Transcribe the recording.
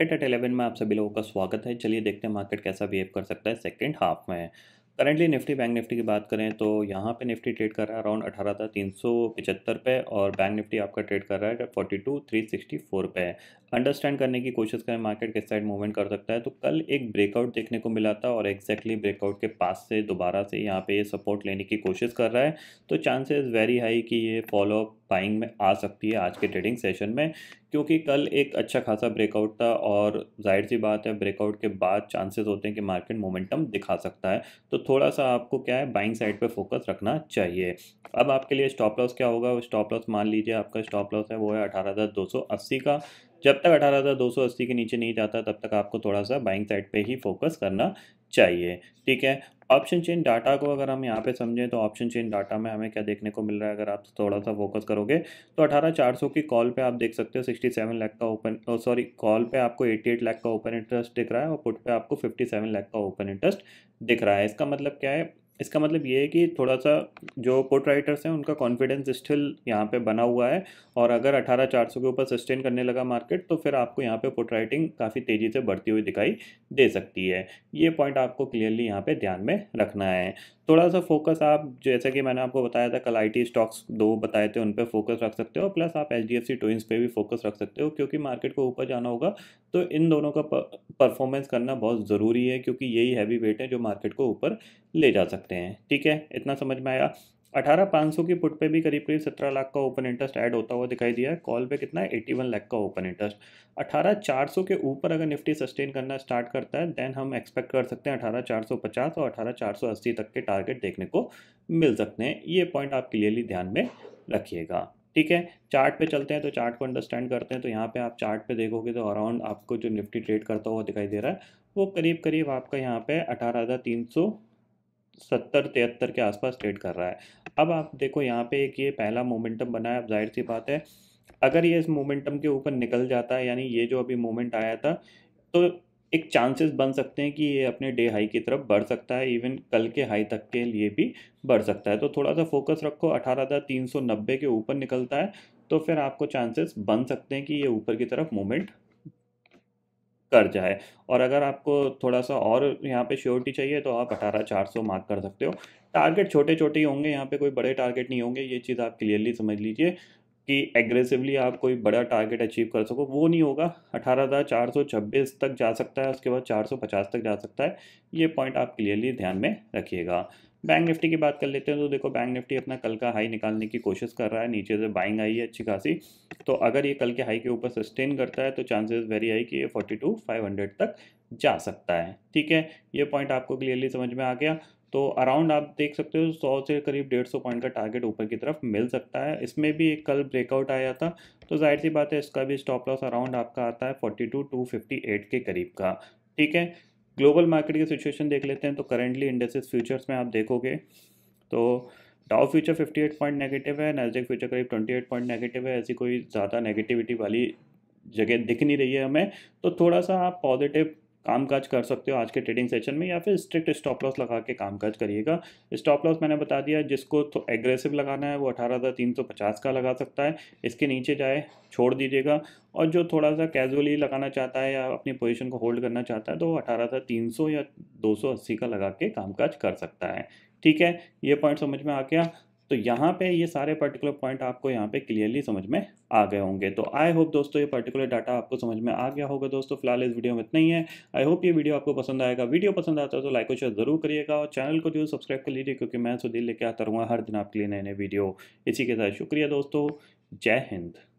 market at 11 में आप सभी लोगों का स्वागत है चलिए देखते हैं मार्केट कैसा बिहेव कर सकता है सेकेंड हाफ में करंटली निफ्टी बैंक निफ्टी की बात करें तो यहाँ पे निफ्टी ट्रेड कर रहा है अराउंड अठारह हज़ार तीन सौ पिचहत्तर पे और बैंक निफ्टी आपका ट्रेड कर रहा है forty two three sixty four पे अंडरस्टैंड करने की कोशिश करें मार्केट किस साइड मूवमेंट कर सकता है तो कल एक ब्रेकआउट देखने को मिला था और एक्जैक्टली ब्रेकआउट के पास से दोबारा से यहाँ पे ये सपोर्ट लेने की कोशिश कर रहा है तो चांसेस वेरी हाई कि ये फॉलोअप बाइंग में आ सकती है आज के ट्रेडिंग सेशन में क्योंकि कल एक अच्छा खासा ब्रेकआउट था और जाहिर सी बात है ब्रेकआउट के बाद चांसेस होते हैं कि मार्केट मोमेंटम दिखा सकता है तो थोड़ा सा आपको क्या है बाइंग साइड पे फोकस रखना चाहिए अब आपके लिए स्टॉप लॉस क्या होगा स्टॉप लॉस मान लीजिए आपका स्टॉप लॉस है वो है अठारह का जब तक अठारह हज़ार दो सौ अस्सी के नीचे नहीं जाता तब तक आपको थोड़ा सा बाइंग साइड पे ही फोकस करना चाहिए ठीक है ऑप्शन चेन डाटा को अगर हम यहाँ पे समझें तो ऑप्शन चेन डाटा में हमें क्या देखने को मिल रहा है अगर आप थोड़ा सा फोकस करोगे तो अठारह चार सौ की कॉल पे आप देख सकते हो सिक्सटी सेवन लाख का ओपन सॉरी कॉल पे आपको एट्टी एट लाख का ओपन इंटरेस्ट दिख रहा है और पुट पे आपको फिफ्टी सेवन लाख का ओपन इंटरेस्ट दिख रहा है इसका मतलब क्या है इसका मतलब ये है कि थोड़ा सा जो पोर्ट राइटर्स हैं उनका कॉन्फिडेंस स्टिल यहाँ पे बना हुआ है और अगर अठारह चार सौ के ऊपर सस्टेन करने लगा मार्केट तो फिर आपको यहाँ पे पोर्ट राइटिंग काफ़ी तेज़ी से बढ़ती हुई दिखाई दे सकती है ये पॉइंट आपको क्लियरली यहाँ पे ध्यान में रखना है थोड़ा सा फोकस आप जैसा कि मैंने आपको बताया था कल आई स्टॉक्स दो बताए थे उन पर फोकस रख सकते हो प्लस आप एच डी एफ सी भी फोकस रख सकते हो क्योंकि मार्केट को ऊपर जाना होगा तो इन दोनों का परफॉर्मेंस करना बहुत ज़रूरी है क्योंकि यही हैवी वेट है जो मार्केट को ऊपर ले जा सकता सकते हैं ठीक है इतना समझ में आया अठारह पाँच सौ की पुट पे भी करीब करीब सत्रह लाख का ओपन इंटरेस्ट ऐड होता हुआ दिखाई दिया है कॉल पे कितना है एटी वन लाख का ओपन इंटरेस्ट अठारह चार सौ के ऊपर अगर निफ्टी सस्टेन करना स्टार्ट करता है देन हम एक्सपेक्ट कर सकते हैं अठारह चार सौ पचास और अठारह चार सौ अस्सी तक के टारगेट देखने को मिल सकते हैं ये पॉइंट आप क्लियरली ध्यान में रखिएगा ठीक है चार्ट पे चलते हैं तो चार्ट को अंडरस्टैंड करते हैं तो यहाँ पे आप चार्ट पे देखोगे तो अराउंड आपको जो निफ्टी ट्रेड करता हुआ दिखाई दे रहा है वो करीब करीब आपका यहाँ पे अठारह हज़ार तीन सौ सत्तर तिहत्तर के आसपास ट्रेड कर रहा है अब आप देखो यहाँ पे एक ये पहला मोमेंटम बना है अब जाहिर सी बात है अगर ये इस मोमेंटम के ऊपर निकल जाता है यानी ये जो अभी मोमेंट आया था तो एक चांसेस बन सकते हैं कि ये अपने डे हाई की तरफ बढ़ सकता है इवन कल के हाई तक के लिए भी बढ़ सकता है तो थोड़ा सा फोकस रखो अठारह हज़ार तीन सौ नब्बे के ऊपर निकलता है तो फिर आपको चांसेस बन सकते हैं कि ये ऊपर की तरफ मूवमेंट कर जाए और अगर आपको थोड़ा सा और यहाँ पे श्योरिटी चाहिए तो आप अठारह चार सौ मार्क कर सकते हो टारगेट छोटे छोटे ही होंगे यहाँ पे कोई बड़े टारगेट नहीं होंगे ये चीज़ आप क्लियरली समझ लीजिए कि एग्रेसिवली आप कोई बड़ा टारगेट अचीव कर सको वो नहीं होगा अठारह हज़ार चार सौ छब्बीस तक जा सकता है उसके बाद चार सौ पचास तक जा सकता है ये पॉइंट आप क्लियरली ध्यान में रखिएगा बैंक निफ्टी की बात कर लेते हैं तो देखो बैंक निफ्टी अपना कल का हाई निकालने की कोशिश कर रहा है नीचे से बाइंग आई है अच्छी खासी तो अगर ये कल के हाई के ऊपर सस्टेन करता है तो चांसेस वेरी हाई कि ये फोर्टी टू फाइव हंड्रेड तक जा सकता है ठीक है ये पॉइंट आपको क्लियरली समझ में आ गया तो अराउंड आप देख सकते हो सौ से करीब डेढ़ सौ पॉइंट का टारगेट ऊपर की तरफ मिल सकता है इसमें भी एक कल ब्रेकआउट आया था तो जाहिर सी बात है इसका भी स्टॉप लॉस अराउंड आपका आता है forty two two fifty eight के करीब का ठीक है ग्लोबल मार्केट की सिचुएशन देख लेते हैं तो करेंटली इंडस्ट्रीज़ फ्यूचर्स में आप देखोगे तो डाउ फ्यूचर 58 पॉइंट नेगेटिव है नजदीक फ्यूचर करीब 28 पॉइंट नेगेटिव है ऐसी कोई ज़्यादा नेगेटिविटी वाली जगह दिख नहीं रही है हमें तो थोड़ा सा आप पॉजिटिव कामकाज कर सकते हो आज के ट्रेडिंग सेशन में या फिर स्ट्रिक्ट स्टॉप लॉस लगा के कामकाज करिएगा स्टॉप लॉस मैंने बता दिया जिसको तो एग्रेसिव लगाना है वो अठारह हज़ार तीन सौ पचास का लगा सकता है इसके नीचे जाए छोड़ दीजिएगा और जो थोड़ा सा कैजुअली लगाना चाहता है या अपनी पोजिशन को होल्ड करना चाहता है तो वो अठारह हज़ार तीन सौ या दो सौ अस्सी का लगा के कामकाज कर सकता है ठीक है ये पॉइंट समझ में आ गया तो यहाँ पे ये सारे पर्टिकुलर पॉइंट आपको यहाँ पे क्लियरली समझ में आ गए होंगे तो आई होप दोस्तों ये पर्टिकुलर डाटा आपको समझ में आ गया होगा दोस्तों फिलहाल इस वीडियो में इतना ही है आई होप ये वीडियो आपको पसंद आएगा वीडियो पसंद आता है तो लाइक और शेयर जरूर करिएगा और चैनल को जरूर सब्सक्राइब कर लीजिए क्योंकि मैं सुधीर लेके आता रहूँगा हर दिन आपके लिए नए नए वीडियो इसी के साथ शुक्रिया दोस्तों जय हिंद